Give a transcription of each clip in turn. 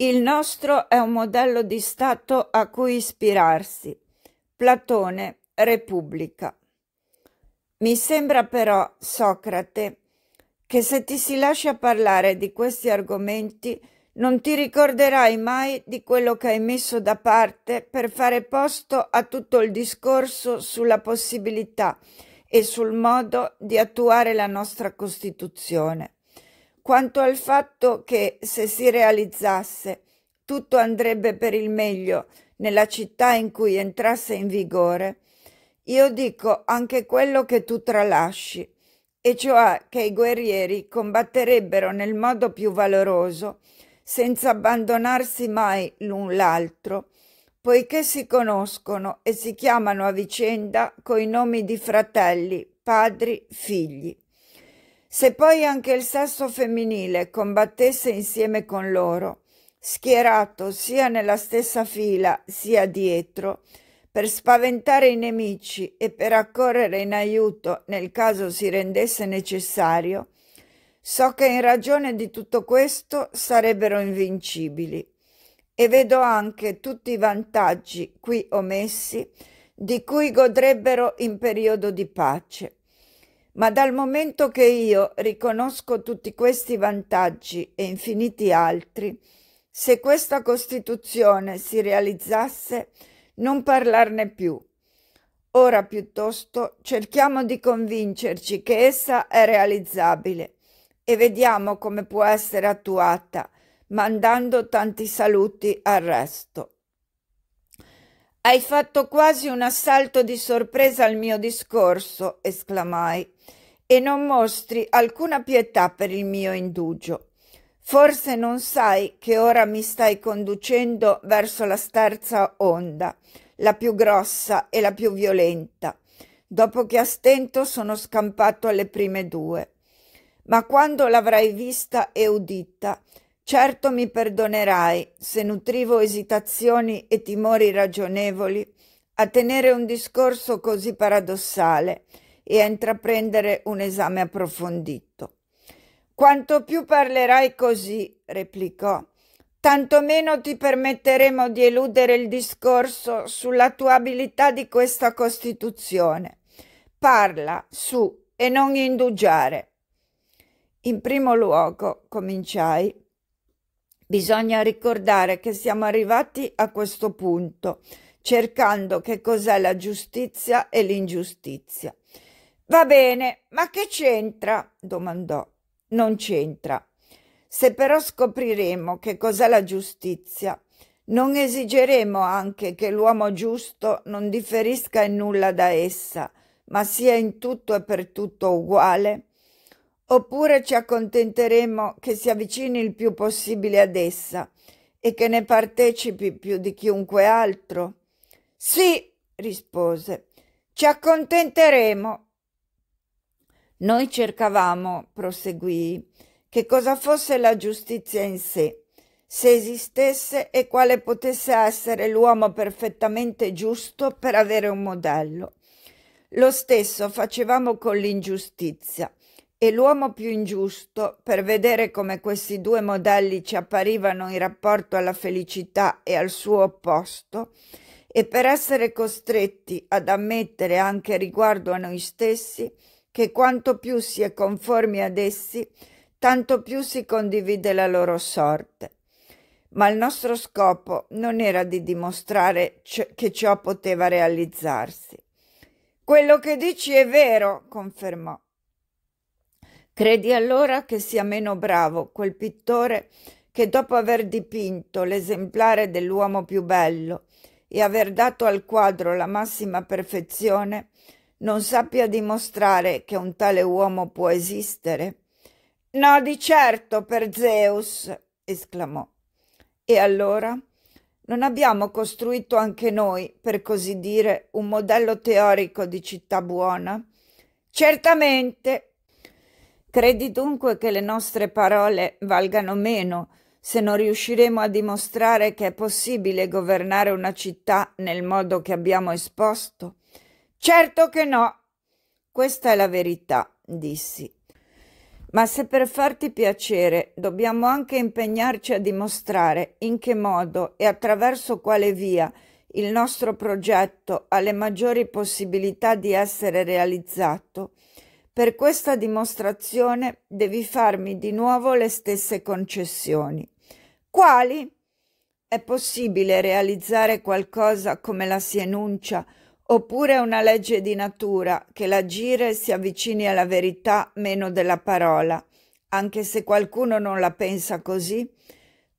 Il nostro è un modello di Stato a cui ispirarsi. Platone, Repubblica. Mi sembra però, Socrate, che se ti si lascia parlare di questi argomenti non ti ricorderai mai di quello che hai messo da parte per fare posto a tutto il discorso sulla possibilità e sul modo di attuare la nostra Costituzione quanto al fatto che, se si realizzasse, tutto andrebbe per il meglio nella città in cui entrasse in vigore, io dico anche quello che tu tralasci, e cioè che i guerrieri combatterebbero nel modo più valoroso, senza abbandonarsi mai l'un l'altro, poiché si conoscono e si chiamano a vicenda coi nomi di fratelli, padri, figli. Se poi anche il sesso femminile combattesse insieme con loro, schierato sia nella stessa fila sia dietro, per spaventare i nemici e per accorrere in aiuto nel caso si rendesse necessario, so che in ragione di tutto questo sarebbero invincibili. E vedo anche tutti i vantaggi qui omessi di cui godrebbero in periodo di pace. Ma dal momento che io riconosco tutti questi vantaggi e infiniti altri, se questa Costituzione si realizzasse, non parlarne più. Ora piuttosto cerchiamo di convincerci che essa è realizzabile e vediamo come può essere attuata, mandando tanti saluti al resto. Hai fatto quasi un assalto di sorpresa al mio discorso, esclamai, e non mostri alcuna pietà per il mio indugio. Forse non sai che ora mi stai conducendo verso la terza onda, la più grossa e la più violenta, dopo che a stento sono scampato alle prime due. Ma quando l'avrai vista e udita, Certo mi perdonerai se nutrivo esitazioni e timori ragionevoli a tenere un discorso così paradossale e a intraprendere un esame approfondito. Quanto più parlerai così, replicò, tanto meno ti permetteremo di eludere il discorso sull'attuabilità di questa Costituzione. Parla su e non indugiare. In primo luogo cominciai Bisogna ricordare che siamo arrivati a questo punto, cercando che cos'è la giustizia e l'ingiustizia. Va bene, ma che c'entra? domandò. Non c'entra. Se però scopriremo che cos'è la giustizia, non esigeremo anche che l'uomo giusto non differisca in nulla da essa, ma sia in tutto e per tutto uguale? oppure ci accontenteremo che si avvicini il più possibile ad essa e che ne partecipi più di chiunque altro? Sì, rispose, ci accontenteremo. Noi cercavamo, proseguì, che cosa fosse la giustizia in sé, se esistesse e quale potesse essere l'uomo perfettamente giusto per avere un modello. Lo stesso facevamo con l'ingiustizia. E l'uomo più ingiusto, per vedere come questi due modelli ci apparivano in rapporto alla felicità e al suo opposto, e per essere costretti ad ammettere anche riguardo a noi stessi che quanto più si è conformi ad essi, tanto più si condivide la loro sorte. Ma il nostro scopo non era di dimostrare che ciò poteva realizzarsi. Quello che dici è vero, confermò. Credi allora che sia meno bravo quel pittore che dopo aver dipinto l'esemplare dell'uomo più bello e aver dato al quadro la massima perfezione, non sappia dimostrare che un tale uomo può esistere? No, di certo, per Zeus! esclamò. E allora? Non abbiamo costruito anche noi, per così dire, un modello teorico di città buona? Certamente, Credi dunque che le nostre parole valgano meno se non riusciremo a dimostrare che è possibile governare una città nel modo che abbiamo esposto? Certo che no. Questa è la verità, dissi. Ma se per farti piacere dobbiamo anche impegnarci a dimostrare in che modo e attraverso quale via il nostro progetto ha le maggiori possibilità di essere realizzato, per questa dimostrazione devi farmi di nuovo le stesse concessioni. Quali? È possibile realizzare qualcosa come la si enuncia, oppure una legge di natura che l'agire si avvicini alla verità meno della parola, anche se qualcuno non la pensa così?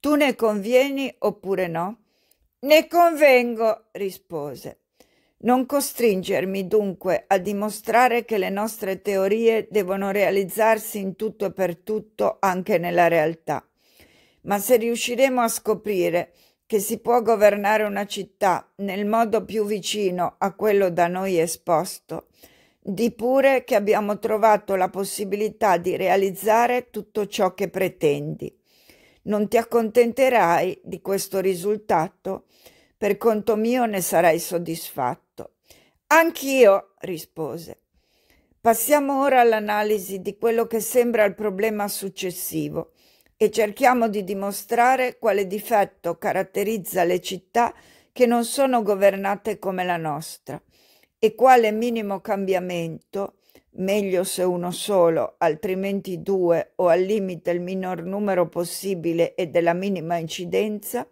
Tu ne convieni oppure no? Ne convengo, rispose. Non costringermi dunque a dimostrare che le nostre teorie devono realizzarsi in tutto e per tutto anche nella realtà. Ma se riusciremo a scoprire che si può governare una città nel modo più vicino a quello da noi esposto, di pure che abbiamo trovato la possibilità di realizzare tutto ciò che pretendi. Non ti accontenterai di questo risultato per conto mio ne sarei soddisfatto. Anch'io, rispose. Passiamo ora all'analisi di quello che sembra il problema successivo e cerchiamo di dimostrare quale difetto caratterizza le città che non sono governate come la nostra e quale minimo cambiamento, meglio se uno solo, altrimenti due o al limite il minor numero possibile e della minima incidenza,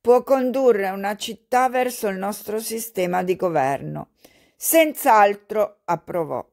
può condurre una città verso il nostro sistema di governo. Senz'altro approvò.